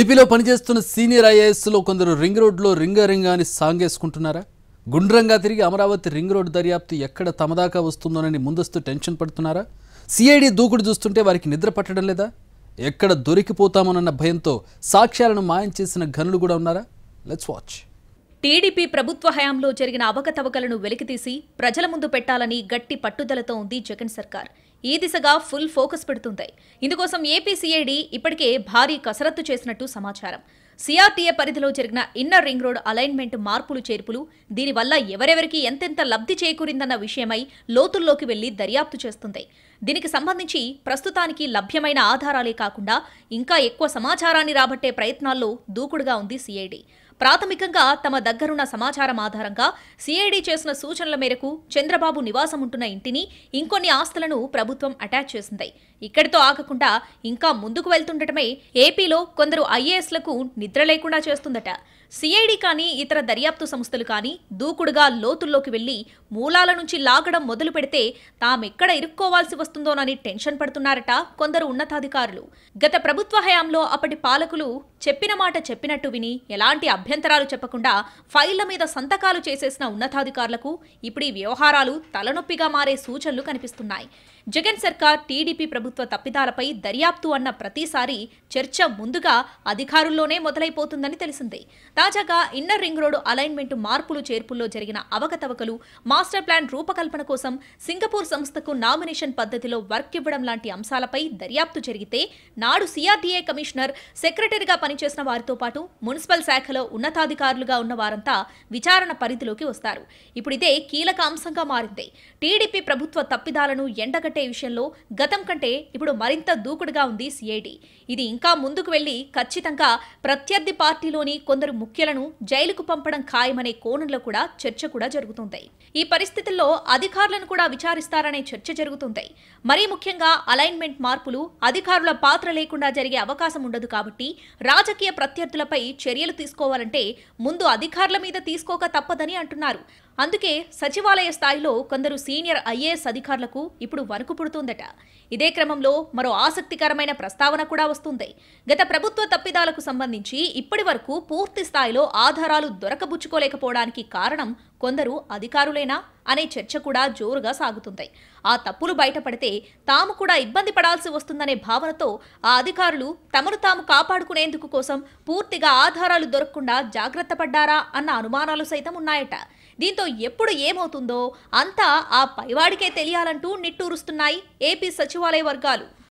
ఏపీలో పనిచేస్తున్న సీనియర్ ఐఏఎస్లో కొందరు రింగ్ రోడ్లో రింగ రింగ అని వేసుకుంటున్నారా గుండ్రంగా తిరిగి అమరావతి రింగ్ రోడ్ దర్యాప్తు ఎక్కడ తమదాకా వస్తుందోనని ముందస్తు టెన్షన్ పడుతున్నారా సిఐడి దూకుడు చూస్తుంటే వారికి నిద్ర పట్టడం లేదా ఎక్కడ దొరికిపోతామోనన్న భయంతో సాక్ష్యాలను మాయం చేసిన ఘనులు కూడా ఉన్నారా లెట్స్ వాచ్ టీడీపీ ప్రభుత్వ హయాంలో జరిగిన అవకతవకలను వెలికితీసి ప్రజల ముందు పెట్టాలని గట్టి పట్టుదలతో ఉంది జగన్ సర్కార్ ఈ దిశగా ఫుల్ ఫోకస్ పెడుతుంది ఇందుకోసం ఏపీసీఐడి ఇప్పటికే భారీ కసరత్తు చేసినట్టు సమాచారం సిఆర్టీఏ పరిధిలో జరిగిన ఇన్నర్ రింగ్ రోడ్ అలైన్మెంట్ మార్పులు చేర్పులు దీనివల్ల ఎవరెవరికి ఎంతెంత లబ్ధి చేకూరిందన్న విషయమై లోతుల్లోకి వెళ్లి దర్యాప్తు చేస్తుంది దీనికి సంబంధించి ప్రస్తుతానికి లభ్యమైన ఆధారాలే కాకుండా ఇంకా ఎక్కువ సమాచారాన్ని రాబట్టే ప్రయత్నాల్లో దూకుడుగా ఉంది సిఐడి ప్రాథమికంగా తమ దగ్గరున్న సమాచారం ఆధారంగా సిఐడి చేసిన సూచనల మేరకు చంద్రబాబు నివాసం ఉంటున్న ఇంటిని ఇంకొన్ని ఆస్తులను ప్రభుత్వం అటాచ్ చేసింది ఇక్కడితో ఆగకుండా ఇంకా ముందుకు వెళ్తుండటమే ఏపీలో కొందరు ఐఏఎస్లకు నిద్ర లేకుండా చేస్తుందట సిఐడి కానీ ఇతర దర్యాప్తు సంస్థలు కానీ దూకుడుగా లోతుల్లోకి వెళ్లి మూలాల నుంచి లాగడం మొదలు పెడితే తామెక్కడ ఇరుక్కోవాల్సి వస్తుందోనని టెన్షన్ పడుతున్నారట కొందరు ఉన్నతాధికారులు గత ప్రభుత్వ హయాంలో అప్పటి పాలకులు చెప్పిన మాట చెప్పినట్టు విని ఎలాంటి అభ్యంతరాలు చెప్పకుండా ఫైళ్ల మీద సంతకాలు చేసేసిన ఉన్నతాధికారులకు ఇప్పుడు ఈ వ్యవహారాలు తలనొప్పిగా మారే సూచనలు కనిపిస్తున్నాయి జగన్ సర్కార్ టీడీపీ ప్రభుత్వ తప్పిదాలపై దర్యాప్తు అన్న ప్రతిసారి చర్చ ముందుగా అధికారుల్లోనే మొదలైపోతుందని తెలిసింది తాజాగా ఇన్నర్ రింగ్ రోడ్డు అలైన్మెంట్ మార్పులు చేర్పుల్లో జరిగిన అవకతవకలు మాస్టర్ ప్లాన్ రూపకల్పన కోసం సింగపూర్ సంస్థకు నామినేషన్ పద్ధతిలో వర్క్ ఇవ్వడం లాంటి అంశాలపై దర్యాప్తు జరిగితే నాడు సిఆర్డీఏ కమిషనర్ సెక్రటరీగా పని పనిచేసిన వారితో పాటు మున్సిపల్ శాఖలో ఉన్నతాధికారులుగా ఉన్న వారంతా విచారణ పరిధిలోకి వస్తారు ఇప్పుడు ఇదే కీలక అంశంగా మారింది టీడీపీ ప్రభుత్వ తప్పిదాలను ఎండగట్టే విషయంలో గతం కంటే ఇప్పుడు మరింత దూకుడుగా ఉంది సిఐడి ఇది ఇంకా ముందుకు వెళ్లి ఖచ్చితంగా ప్రత్యర్థి పార్టీలోని కొందరు ముఖ్యులను జైలుకు పంపడం ఖాయమనే కోణంలో కూడా చర్చ కూడా జరుగుతుంది ఈ పరిస్థితుల్లో అధికారులను కూడా విచారిస్తారనే చర్చ జరుగుతుంది మరీ ముఖ్యంగా అలైన్మెంట్ మార్పులు అధికారుల పాత్ర లేకుండా జరిగే అవకాశం ఉండదు కాబట్టి రాజకీయ ప్రత్యర్థులపై చర్యలు తీసుకోవాలంటే ముందు అధికారుల మీద తీసుకోక తప్పదని అంటున్నారు అందుకే సచివాలయ స్థాయిలో కొందరు సీనియర్ ఐఏఎస్ అధికారులకు ఇప్పుడు వరకు పుడుతుందట ఇదే క్రమంలో మరో ఆసక్తికరమైన ప్రస్తావన కూడా వస్తుంది గత ప్రభుత్వ తప్పిదాలకు సంబంధించి ఇప్పటి వరకు పూర్తి స్థాయిలో ఆధారాలు దొరకబుచ్చుకోలేకపోవడానికి కారణం కొందరు అధికారులేనా అనే చర్చ కూడా జోరుగా సాగుతుంది ఆ తప్పులు బయటపడితే తాము కూడా ఇబ్బంది పడాల్సి వస్తుందనే భావనతో ఆ అధికారులు తమను తాము కాపాడుకునేందుకు కోసం పూర్తిగా ఆధారాలు దొరకకుండా జాగ్రత్త పడ్డారా అన్న అనుమానాలు సైతం ఉన్నాయట దీంతో దేశంలో ఎప్పుడు ఏమవుతుందో అంతా ఆ పైవాడికే తెలియాలంటూ నిట్టూరుస్తున్నాయి ఏపీ సచివాలయ వర్గాలు